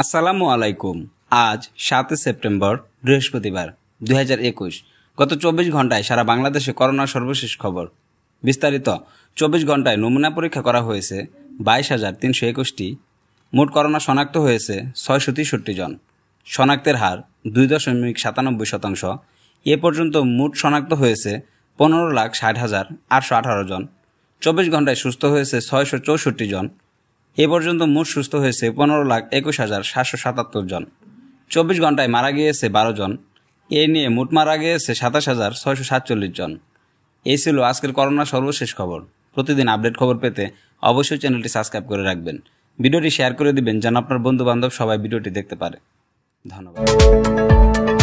আসসালামু আলাইকুম আজ সাতই সেপ্টেম্বর বৃহস্পতিবার দু একুশ গত চব্বিশ ঘন্টায় সারা বাংলাদেশে করোনার সর্বশেষ খবর বিস্তারিত চব্বিশ ঘন্টায় নমুনা পরীক্ষা করা হয়েছে বাইশ হাজার তিনশো একুশটি মোট করোনা শনাক্ত হয়েছে ছয়শো তেষট্টি জন শনাক্তের হার দুই দশমিক সাতানব্বই শতাংশ এ পর্যন্ত মোট শনাক্ত হয়েছে পনেরো লাখ ষাট হাজার আটশো আঠারো জন চব্বিশ ঘন্টায় সুস্থ হয়েছে ছয়শো চৌষট্টি জন এ পর্যন্ত মোট সুস্থ হয়েছে পনেরো লাখ একুশ হাজার সাতশো সাতাত্তর জন চব্বিশ ঘন্টায় মারা গিয়েছে বারো জন এ নিয়ে মোট মারা গিয়েছে সাতাশ হাজার ছয়শো সাতচল্লিশ জন এই ছিল আজকের করোনা সর্বশেষ খবর প্রতিদিন আপডেট খবর পেতে অবশ্যই চ্যানেলটি সাবস্ক্রাইব করে রাখবেন ভিডিওটি শেয়ার করে দিবেন যেন আপনার বন্ধু বান্ধব সবাই ভিডিওটি দেখতে পারে ধন্যবাদ